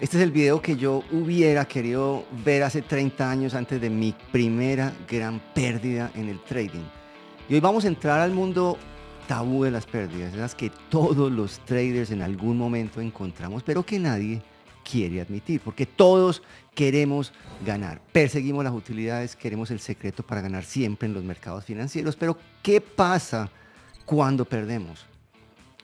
Este es el video que yo hubiera querido ver hace 30 años antes de mi primera gran pérdida en el trading. Y hoy vamos a entrar al mundo tabú de las pérdidas, esas que todos los traders en algún momento encontramos, pero que nadie quiere admitir, porque todos queremos ganar. Perseguimos las utilidades, queremos el secreto para ganar siempre en los mercados financieros, pero ¿qué pasa cuando perdemos?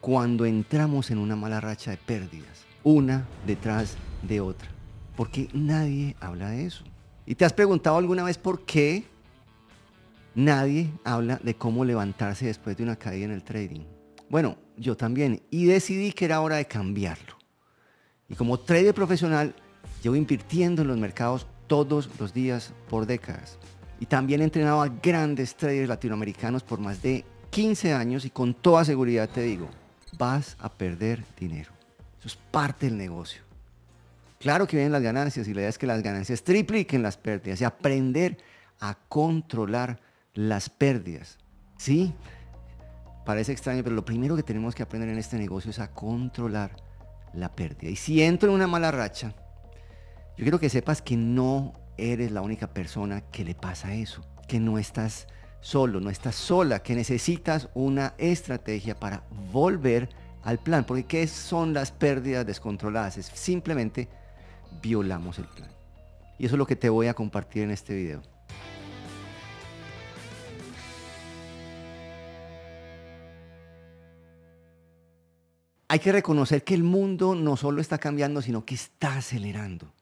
Cuando entramos en una mala racha de pérdidas una detrás de otra. Porque nadie habla de eso. ¿Y te has preguntado alguna vez por qué nadie habla de cómo levantarse después de una caída en el trading? Bueno, yo también. Y decidí que era hora de cambiarlo. Y como trader profesional, llevo invirtiendo en los mercados todos los días por décadas. Y también he entrenado a grandes traders latinoamericanos por más de 15 años y con toda seguridad te digo, vas a perder dinero. Eso es parte del negocio. Claro que vienen las ganancias y la idea es que las ganancias tripliquen las pérdidas y aprender a controlar las pérdidas. ¿Sí? Parece extraño, pero lo primero que tenemos que aprender en este negocio es a controlar la pérdida. Y si entro en una mala racha, yo quiero que sepas que no eres la única persona que le pasa eso, que no estás solo, no estás sola, que necesitas una estrategia para volver al plan, porque ¿qué son las pérdidas descontroladas? simplemente violamos el plan. Y eso es lo que te voy a compartir en este video. Hay que reconocer que el mundo no solo está cambiando, sino que está acelerando.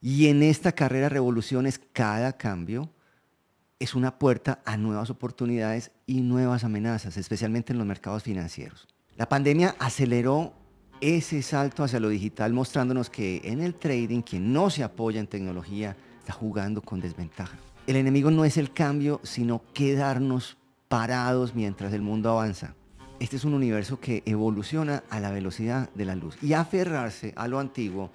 Y en esta carrera de revoluciones, cada cambio es una puerta a nuevas oportunidades y nuevas amenazas, especialmente en los mercados financieros. La pandemia aceleró ese salto hacia lo digital mostrándonos que en el trading quien no se apoya en tecnología está jugando con desventaja. El enemigo no es el cambio, sino quedarnos parados mientras el mundo avanza. Este es un universo que evoluciona a la velocidad de la luz y aferrarse a lo antiguo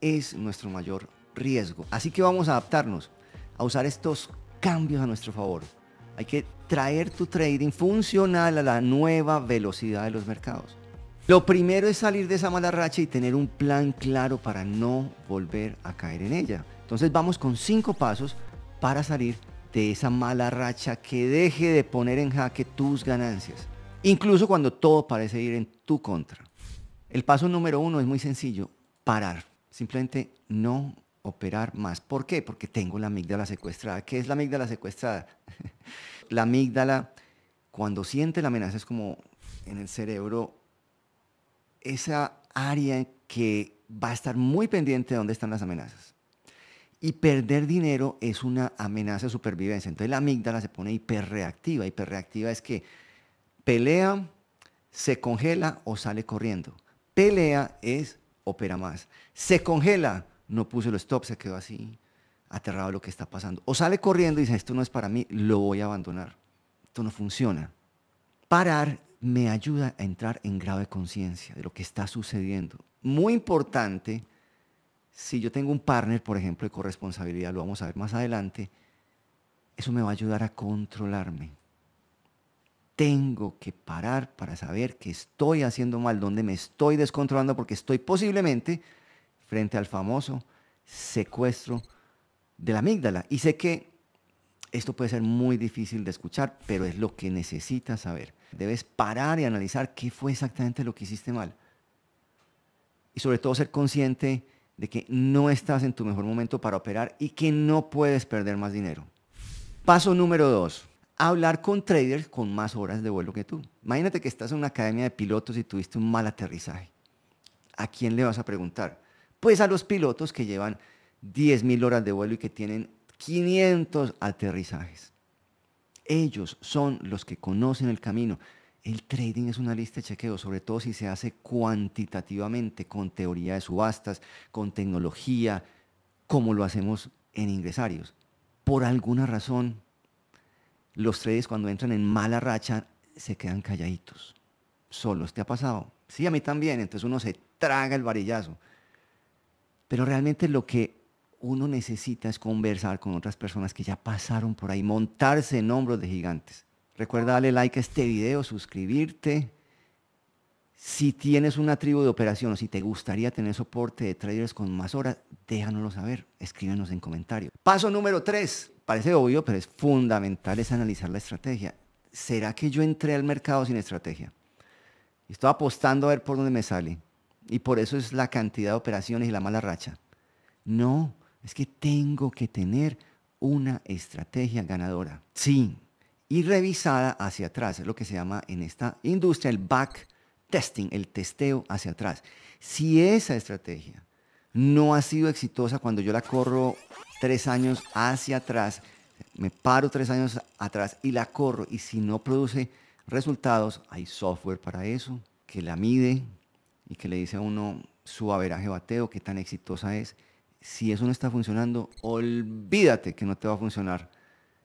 es nuestro mayor riesgo. Así que vamos a adaptarnos, a usar estos cambios a nuestro favor. Hay que traer tu trading funcional a la nueva velocidad de los mercados. Lo primero es salir de esa mala racha y tener un plan claro para no volver a caer en ella. Entonces vamos con cinco pasos para salir de esa mala racha que deje de poner en jaque tus ganancias, incluso cuando todo parece ir en tu contra. El paso número uno es muy sencillo, parar. Simplemente no operar más. ¿Por qué? Porque tengo la amígdala secuestrada. ¿Qué es la amígdala secuestrada? la amígdala, cuando siente la amenaza, es como en el cerebro, esa área que va a estar muy pendiente de dónde están las amenazas. Y perder dinero es una amenaza de supervivencia. Entonces la amígdala se pone hiperreactiva. Hiperreactiva es que pelea, se congela o sale corriendo. Pelea es opera más. Se congela, no puse los stop, se quedó así aterrado de lo que está pasando. O sale corriendo y dice, esto no es para mí, lo voy a abandonar. Esto no funciona. Parar me ayuda a entrar en grave conciencia de lo que está sucediendo. Muy importante, si yo tengo un partner, por ejemplo, de corresponsabilidad, lo vamos a ver más adelante, eso me va a ayudar a controlarme. Tengo que parar para saber que estoy haciendo mal, donde me estoy descontrolando, porque estoy posiblemente frente al famoso secuestro de la amígdala. Y sé que esto puede ser muy difícil de escuchar, pero es lo que necesitas saber. Debes parar y analizar qué fue exactamente lo que hiciste mal. Y sobre todo ser consciente de que no estás en tu mejor momento para operar y que no puedes perder más dinero. Paso número dos, hablar con traders con más horas de vuelo que tú. Imagínate que estás en una academia de pilotos y tuviste un mal aterrizaje. ¿A quién le vas a preguntar? Pues a los pilotos que llevan 10.000 horas de vuelo y que tienen 500 aterrizajes. Ellos son los que conocen el camino. El trading es una lista de chequeo, sobre todo si se hace cuantitativamente, con teoría de subastas, con tecnología, como lo hacemos en ingresarios. Por alguna razón, los traders cuando entran en mala racha se quedan calladitos. Solo, ¿te ha pasado? Sí, a mí también. Entonces uno se traga el varillazo. Pero realmente lo que uno necesita conversar con otras personas que ya pasaron por ahí, montarse en hombros de gigantes. Recuerda darle like a este video, suscribirte. Si tienes una tribu de operaciones o si te gustaría tener soporte de traders con más horas, déjanoslo saber, escríbenos en comentarios. Paso número 3, parece obvio, pero es fundamental, es analizar la estrategia. ¿Será que yo entré al mercado sin estrategia? Estoy apostando a ver por dónde me sale. Y por eso es la cantidad de operaciones y la mala racha. No, es que tengo que tener una estrategia ganadora. Sí, y revisada hacia atrás, es lo que se llama en esta industria el back testing, el testeo hacia atrás. Si esa estrategia no ha sido exitosa cuando yo la corro tres años hacia atrás, me paro tres años atrás y la corro, y si no produce resultados, hay software para eso, que la mide y que le dice a uno su averaje bateo, qué tan exitosa es si eso no está funcionando, olvídate que no te va a funcionar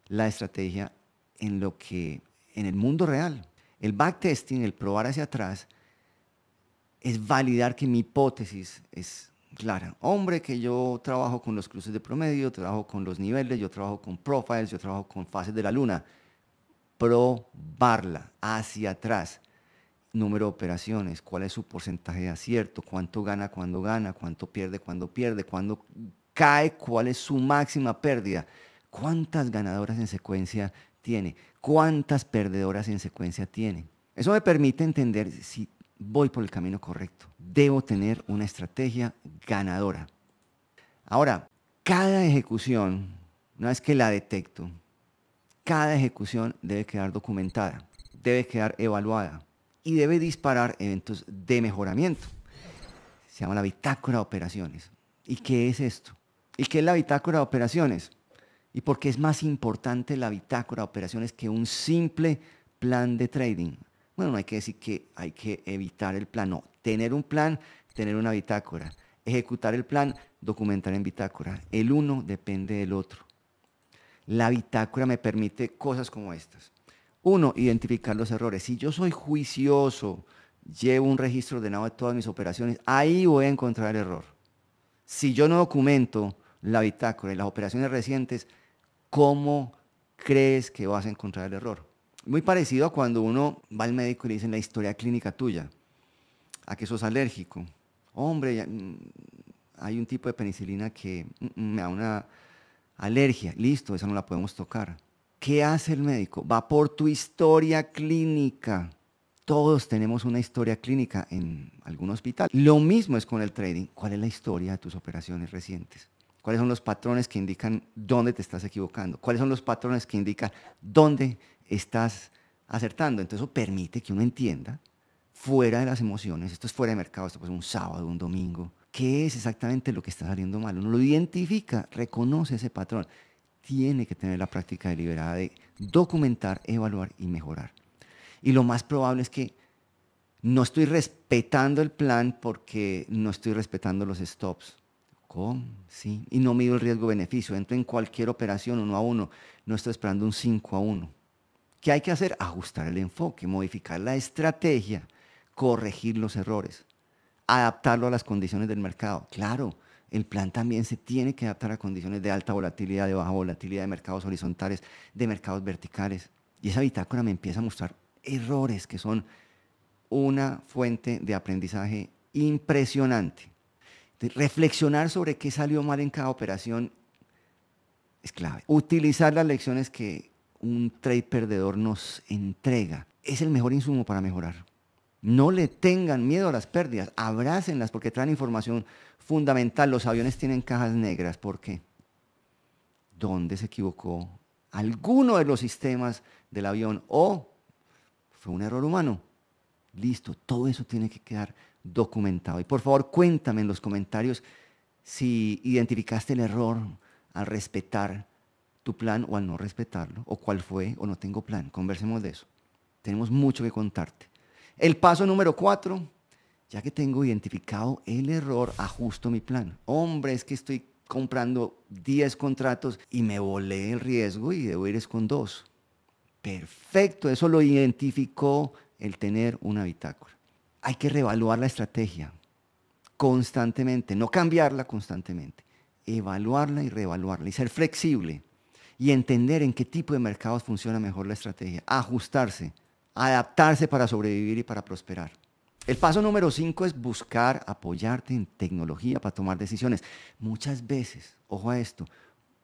la estrategia en lo que en el mundo real. El backtesting, el probar hacia atrás, es validar que mi hipótesis es clara. Hombre, que yo trabajo con los cruces de promedio, trabajo con los niveles, yo trabajo con profiles, yo trabajo con fases de la luna. Probarla hacia atrás número de operaciones, cuál es su porcentaje de acierto, cuánto gana cuando gana, cuánto pierde cuando pierde, cuándo cae, cuál es su máxima pérdida, cuántas ganadoras en secuencia tiene, cuántas perdedoras en secuencia tiene. Eso me permite entender si voy por el camino correcto. Debo tener una estrategia ganadora. Ahora, cada ejecución, no es que la detecto, cada ejecución debe quedar documentada, debe quedar evaluada, y debe disparar eventos eh, de mejoramiento. Se llama la bitácora de operaciones. ¿Y qué es esto? ¿Y qué es la bitácora de operaciones? ¿Y por qué es más importante la bitácora de operaciones que un simple plan de trading? Bueno, no hay que decir que hay que evitar el plan, no. Tener un plan, tener una bitácora. Ejecutar el plan, documentar en bitácora. El uno depende del otro. La bitácora me permite cosas como estas. Uno, identificar los errores. Si yo soy juicioso, llevo un registro ordenado de todas mis operaciones, ahí voy a encontrar el error. Si yo no documento la bitácora y las operaciones recientes, ¿cómo crees que vas a encontrar el error? Muy parecido a cuando uno va al médico y le dicen la historia clínica tuya, a que sos alérgico. Hombre, mm, hay un tipo de penicilina que mm, mm, me da una alergia. Listo, esa no la podemos tocar. ¿Qué hace el médico? Va por tu historia clínica. Todos tenemos una historia clínica en algún hospital. Lo mismo es con el trading. ¿Cuál es la historia de tus operaciones recientes? ¿Cuáles son los patrones que indican dónde te estás equivocando? ¿Cuáles son los patrones que indican dónde estás acertando? Entonces eso permite que uno entienda fuera de las emociones, esto es fuera de mercado, esto es un sábado, un domingo, qué es exactamente lo que está saliendo mal. Uno lo identifica, reconoce ese patrón tiene que tener la práctica deliberada de documentar, evaluar y mejorar. Y lo más probable es que no estoy respetando el plan porque no estoy respetando los stops. ¿Cómo? Sí. Y no mido el riesgo-beneficio. Entro en cualquier operación uno a uno. No estoy esperando un 5 a 1. ¿Qué hay que hacer? Ajustar el enfoque, modificar la estrategia, corregir los errores, adaptarlo a las condiciones del mercado. Claro, el plan también se tiene que adaptar a condiciones de alta volatilidad, de baja volatilidad, de mercados horizontales, de mercados verticales. Y esa bitácora me empieza a mostrar errores que son una fuente de aprendizaje impresionante. reflexionar sobre qué salió mal en cada operación es clave. Utilizar las lecciones que un trade perdedor nos entrega es el mejor insumo para mejorar. No le tengan miedo a las pérdidas, abrácenlas porque traen información fundamental. Los aviones tienen cajas negras. ¿Por qué? ¿Dónde se equivocó alguno de los sistemas del avión o fue un error humano? Listo, todo eso tiene que quedar documentado. Y por favor, cuéntame en los comentarios si identificaste el error al respetar tu plan o al no respetarlo, o cuál fue o no tengo plan. Conversemos de eso. Tenemos mucho que contarte. El paso número cuatro, ya que tengo identificado el error, ajusto mi plan. Hombre, es que estoy comprando 10 contratos y me volé el riesgo y debo ir es con dos. Perfecto, eso lo identificó el tener un bitácora. Hay que reevaluar la estrategia constantemente, no cambiarla constantemente, evaluarla y reevaluarla y ser flexible y entender en qué tipo de mercados funciona mejor la estrategia, ajustarse adaptarse para sobrevivir y para prosperar. El paso número cinco es buscar apoyarte en tecnología para tomar decisiones. Muchas veces, ojo a esto,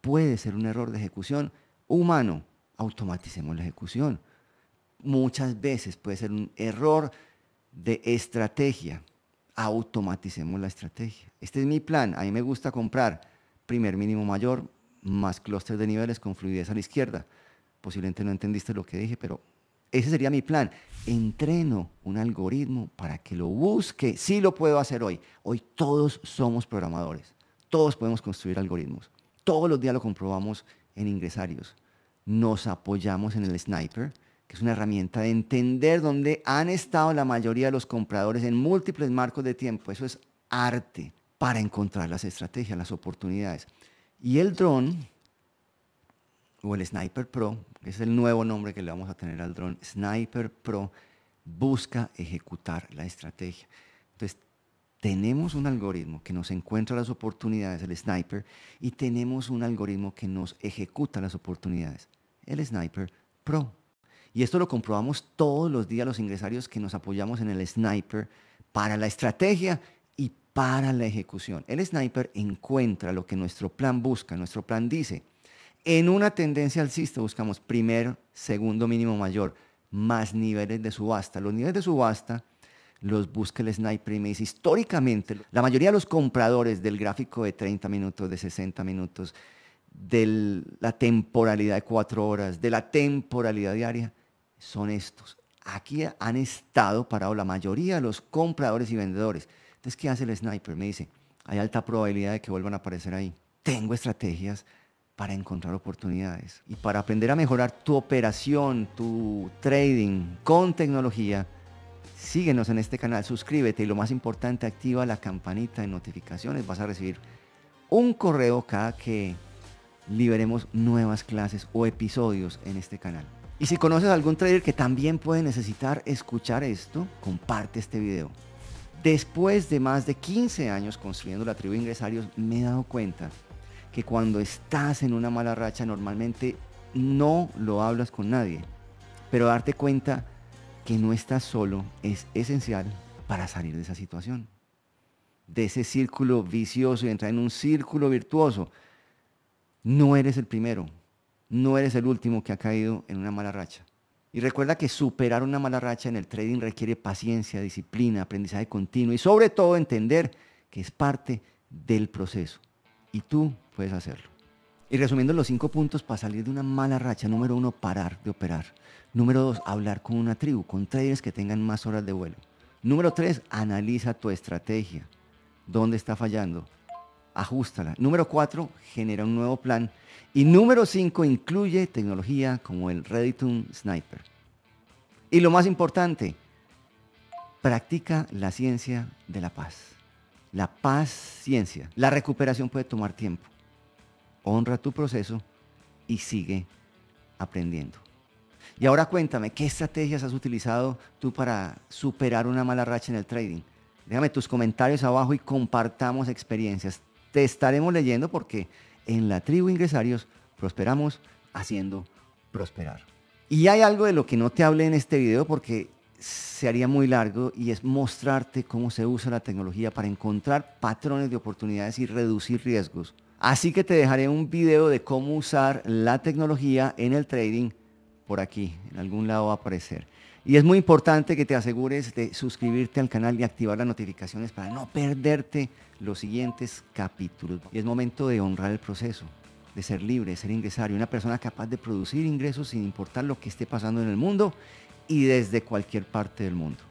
puede ser un error de ejecución humano. Automaticemos la ejecución. Muchas veces puede ser un error de estrategia. Automaticemos la estrategia. Este es mi plan. A mí me gusta comprar primer mínimo mayor más clúster de niveles con fluidez a la izquierda. Posiblemente no entendiste lo que dije, pero ese sería mi plan. Entreno un algoritmo para que lo busque. Sí lo puedo hacer hoy. Hoy todos somos programadores. Todos podemos construir algoritmos. Todos los días lo comprobamos en ingresarios. Nos apoyamos en el sniper, que es una herramienta de entender dónde han estado la mayoría de los compradores en múltiples marcos de tiempo. Eso es arte para encontrar las estrategias, las oportunidades. Y el drone o el Sniper Pro, que es el nuevo nombre que le vamos a tener al dron, Sniper Pro, busca ejecutar la estrategia. Entonces, tenemos un algoritmo que nos encuentra las oportunidades, el Sniper, y tenemos un algoritmo que nos ejecuta las oportunidades, el Sniper Pro. Y esto lo comprobamos todos los días los ingresarios que nos apoyamos en el Sniper para la estrategia y para la ejecución. El Sniper encuentra lo que nuestro plan busca, nuestro plan dice, en una tendencia alcista buscamos primer, segundo mínimo mayor, más niveles de subasta. Los niveles de subasta los busca el sniper y me dice, históricamente, la mayoría de los compradores del gráfico de 30 minutos, de 60 minutos, de la temporalidad de 4 horas, de la temporalidad diaria, son estos. Aquí han estado parados la mayoría de los compradores y vendedores. Entonces, ¿qué hace el sniper? Me dice, hay alta probabilidad de que vuelvan a aparecer ahí. Tengo estrategias para encontrar oportunidades y para aprender a mejorar tu operación, tu trading con tecnología. Síguenos en este canal, suscríbete y lo más importante, activa la campanita de notificaciones. Vas a recibir un correo cada que liberemos nuevas clases o episodios en este canal. Y si conoces a algún trader que también puede necesitar escuchar esto, comparte este video. Después de más de 15 años construyendo la tribu de ingresarios, me he dado cuenta que cuando estás en una mala racha normalmente no lo hablas con nadie, pero darte cuenta que no estás solo es esencial para salir de esa situación, de ese círculo vicioso y entrar en un círculo virtuoso. No eres el primero, no eres el último que ha caído en una mala racha. Y recuerda que superar una mala racha en el trading requiere paciencia, disciplina, aprendizaje continuo y sobre todo entender que es parte del proceso y tú puedes hacerlo. Y resumiendo los cinco puntos para salir de una mala racha, número uno, parar de operar. Número dos, hablar con una tribu, con traders que tengan más horas de vuelo. Número tres, analiza tu estrategia. ¿Dónde está fallando? Ajustala. Número cuatro, genera un nuevo plan. Y número cinco, incluye tecnología como el Redditum Sniper. Y lo más importante, practica la ciencia de la paz. La paciencia. La recuperación puede tomar tiempo. Honra tu proceso y sigue aprendiendo. Y ahora cuéntame, ¿qué estrategias has utilizado tú para superar una mala racha en el trading? Déjame tus comentarios abajo y compartamos experiencias. Te estaremos leyendo porque en la tribu Ingresarios prosperamos haciendo prosperar. Y hay algo de lo que no te hablé en este video porque se haría muy largo y es mostrarte cómo se usa la tecnología para encontrar patrones de oportunidades y reducir riesgos. Así que te dejaré un video de cómo usar la tecnología en el trading por aquí, en algún lado aparecer. Y es muy importante que te asegures de suscribirte al canal y activar las notificaciones para no perderte los siguientes capítulos. Y es momento de honrar el proceso, de ser libre, de ser ingresario, una persona capaz de producir ingresos sin importar lo que esté pasando en el mundo y desde cualquier parte del mundo.